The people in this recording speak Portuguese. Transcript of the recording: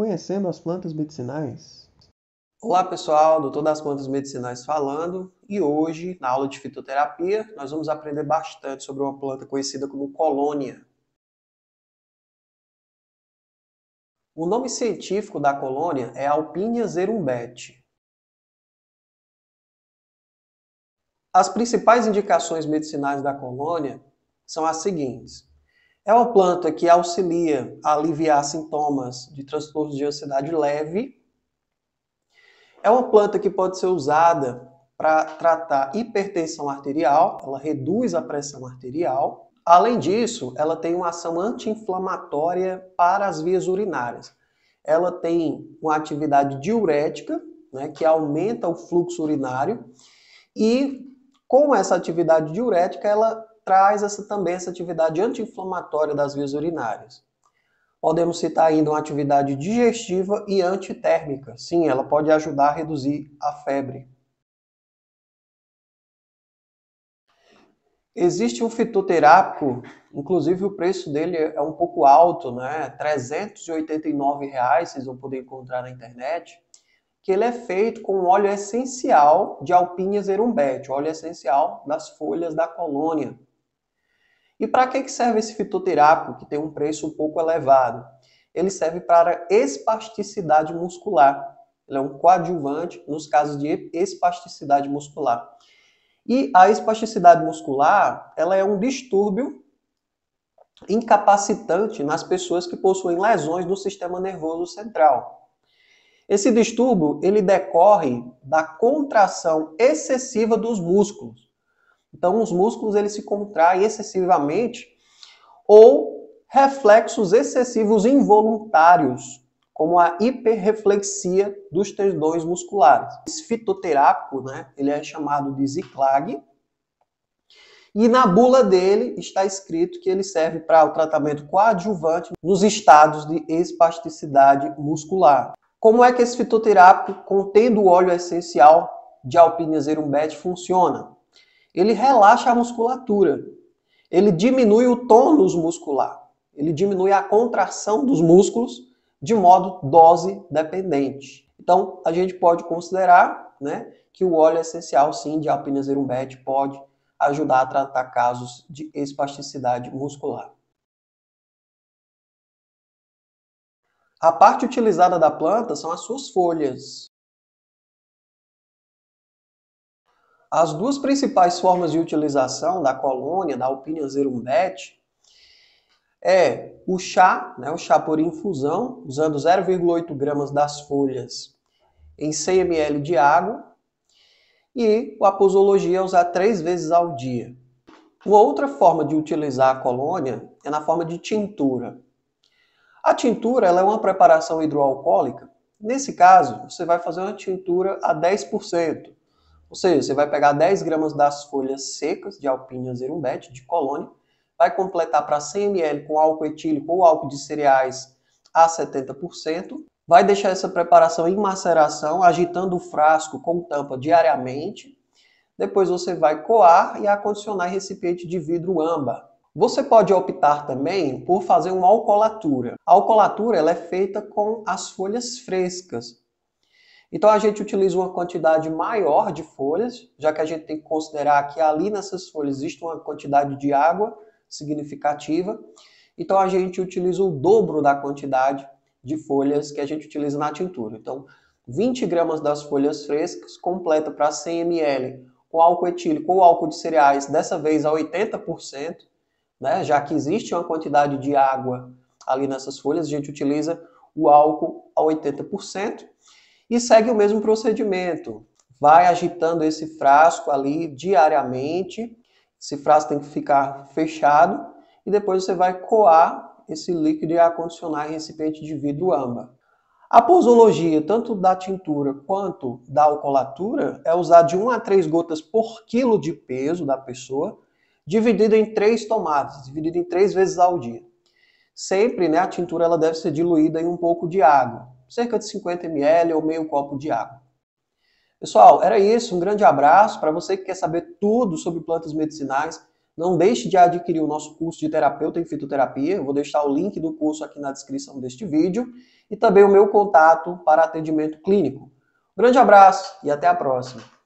conhecendo as plantas medicinais. Olá pessoal, doutor das plantas medicinais falando e hoje na aula de fitoterapia nós vamos aprender bastante sobre uma planta conhecida como colônia. O nome científico da colônia é Alpinia zerumbete. As principais indicações medicinais da colônia são as seguintes. É uma planta que auxilia a aliviar sintomas de transtornos de ansiedade leve. É uma planta que pode ser usada para tratar hipertensão arterial, ela reduz a pressão arterial. Além disso, ela tem uma ação anti-inflamatória para as vias urinárias. Ela tem uma atividade diurética, né, que aumenta o fluxo urinário, e com essa atividade diurética, ela traz essa, também essa atividade anti-inflamatória das vias urinárias. Podemos citar ainda uma atividade digestiva e antitérmica. Sim, ela pode ajudar a reduzir a febre. Existe um fitoterápico, inclusive o preço dele é um pouco alto, né? R$ 389, reais, vocês vão poder encontrar na internet, que ele é feito com óleo essencial de alpinia zerumbete, óleo essencial das folhas da colônia. E para que serve esse fitoterápico, que tem um preço um pouco elevado? Ele serve para espasticidade muscular. Ele é um coadjuvante nos casos de espasticidade muscular. E a espasticidade muscular, ela é um distúrbio incapacitante nas pessoas que possuem lesões do sistema nervoso central. Esse distúrbio, ele decorre da contração excessiva dos músculos. Então, os músculos eles se contraem excessivamente ou reflexos excessivos involuntários, como a hiperreflexia dos tendões musculares. Esse fitoterápico, né, ele é chamado de Ziclag e na bula dele está escrito que ele serve para o tratamento coadjuvante nos estados de espasticidade muscular. Como é que esse fitoterápico, contendo o óleo essencial de Alpine zerumbete, funciona? ele relaxa a musculatura, ele diminui o tônus muscular, ele diminui a contração dos músculos de modo dose dependente. Então, a gente pode considerar né, que o óleo é essencial, sim, de Alpina zerumbete pode ajudar a tratar casos de espasticidade muscular. A parte utilizada da planta são as suas folhas. As duas principais formas de utilização da colônia, da Alpinhazerum zerumbet é o chá, né, o chá por infusão, usando 0,8 gramas das folhas em 100 ml de água, e a posologia é usar três vezes ao dia. Uma outra forma de utilizar a colônia é na forma de tintura. A tintura é uma preparação hidroalcoólica. Nesse caso, você vai fazer uma tintura a 10%. Ou seja, você vai pegar 10 gramas das folhas secas de alpinia zerumbet de colônia, vai completar para 100 ml com álcool etílico ou álcool de cereais a 70%, vai deixar essa preparação em maceração, agitando o frasco com tampa diariamente. Depois você vai coar e acondicionar em recipiente de vidro âmbar. Você pode optar também por fazer uma alcolatura. A alcolatura ela é feita com as folhas frescas, então a gente utiliza uma quantidade maior de folhas, já que a gente tem que considerar que ali nessas folhas existe uma quantidade de água significativa. Então a gente utiliza o dobro da quantidade de folhas que a gente utiliza na tintura. Então 20 gramas das folhas frescas completa para 100 ml com álcool etílico ou álcool de cereais, dessa vez a 80%, né? já que existe uma quantidade de água ali nessas folhas, a gente utiliza o álcool a 80% e segue o mesmo procedimento. Vai agitando esse frasco ali diariamente. Esse frasco tem que ficar fechado e depois você vai coar esse líquido e ar em recipiente de vidro âmbar. A posologia, tanto da tintura quanto da alcoolatura, é usar de 1 a 3 gotas por quilo de peso da pessoa, dividido em três tomadas, dividido em três vezes ao dia. Sempre né, a tintura ela deve ser diluída em um pouco de água cerca de 50 ml ou meio copo de água. Pessoal, era isso. Um grande abraço para você que quer saber tudo sobre plantas medicinais. Não deixe de adquirir o nosso curso de terapeuta em fitoterapia. Eu vou deixar o link do curso aqui na descrição deste vídeo e também o meu contato para atendimento clínico. Um grande abraço e até a próxima.